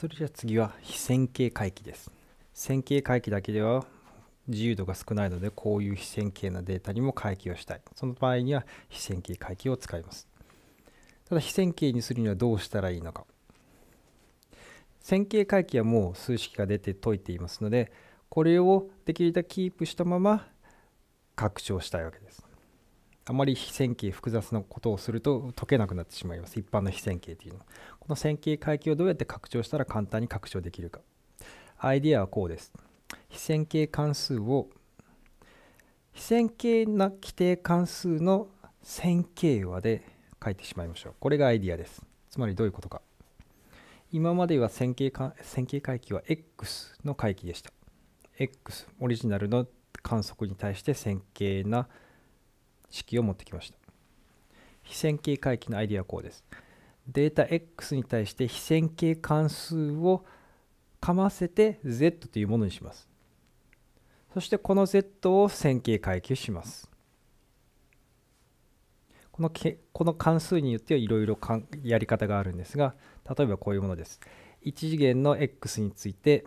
それじゃあ次は非線形回帰です線形回帰だけでは自由度が少ないのでこういう非線形なデータにも回帰をしたいその場合には非線形回帰を使いますただ非線形にするにはどうしたらいいのか線形回帰はもう数式が出て解いていますのでこれをできるだけキープしたまま拡張したいわけですあまり非線形複雑なことをすると解けなくなってしまいます一般の非線形というのはこの線形回帰をどうやって拡張したら簡単に拡張できるかアイデアはこうです非線形関数を非線形な規定関数の線形和で書いてしまいましょうこれがアイデアですつまりどういうことか今までは線形か線形回帰は x の回帰でした x オリジナルの観測に対して線形な回帰式を持ってきました。非線形回帰のアイデアはこうです。データ X に対して非線形関数をかませて Z というものにします。そしてこの Z を線形回帰します。このけこの関数によってはいろいろやり方があるんですが、例えばこういうものです。1次元の X について、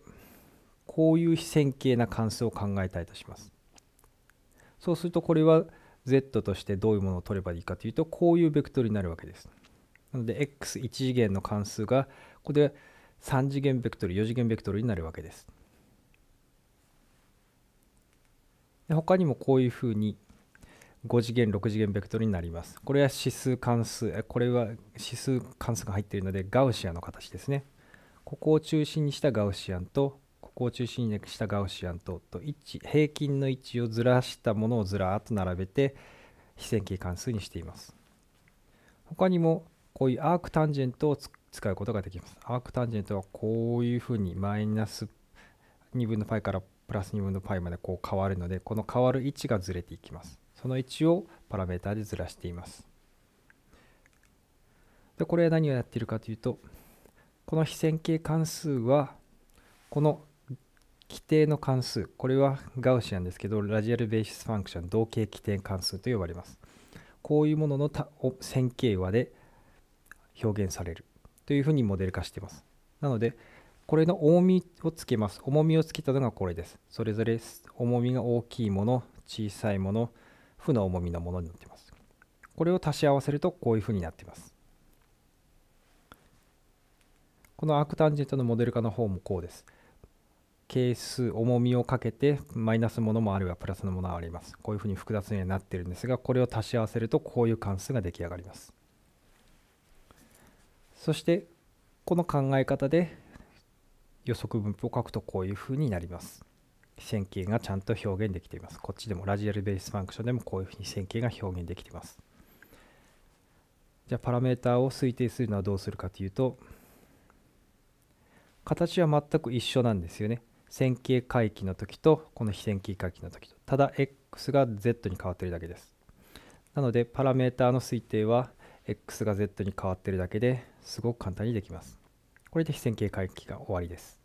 こういう非線形な関数を考えたいとします。そうするとこれは z としてどういうものを取ればいいかというとこういうベクトルになるわけです。なので x1 次元の関数がここで3次元ベクトル4次元ベクトルになるわけです。で他にもこういうふうに5次元6次元ベクトルになります。これは指数関数これは指数関数が入っているのでガウシアンの形ですね。ここを中心にしたガウシアンとこ中心にしたガウシアンとと平均の位置をずらしたものをずらーっと並べて非線形関数にしています。他にもこういうアークタンジェントを使うことができます。アークタンジェントはこういうふうにマイナス2分の π からプラス2分の π までこう変わるのでこの変わる位置がずれていきます。その位置をパラメータでずらしています。でこれ何をやっているかというとこの非線形関数はこの規定の関数これはガウシアンですけどラジアルベーシスファンクション同型規定関数と呼ばれますこういうものの線形和で表現されるというふうにモデル化していますなのでこれの重みをつけます重みをつけたのがこれですそれぞれ重みが大きいもの小さいもの負の重みのものになっていますこれを足し合わせるとこういうふうになっていますこのアークタンジェントのモデル化の方もこうです係数重みをかけてマイナスものもあればプラスのものはありますこういうふうに複雑になってるんですがこれを足し合わせるとこういう関数が出来上がりますそしてこの考え方で予測分布を書くとこういうふうになります線形がちゃんと表現できていますこっちでもラジアルベースファンクションでもこういうふうに線形が表現できていますじゃあパラメータを推定するのはどうするかというと形は全く一緒なんですよね線形回帰の時とこの非線形回帰の時とただ x が z に変わってるだけですなのでパラメータの推定は x が z に変わってるだけですごく簡単にできますこれで非線形回帰が終わりです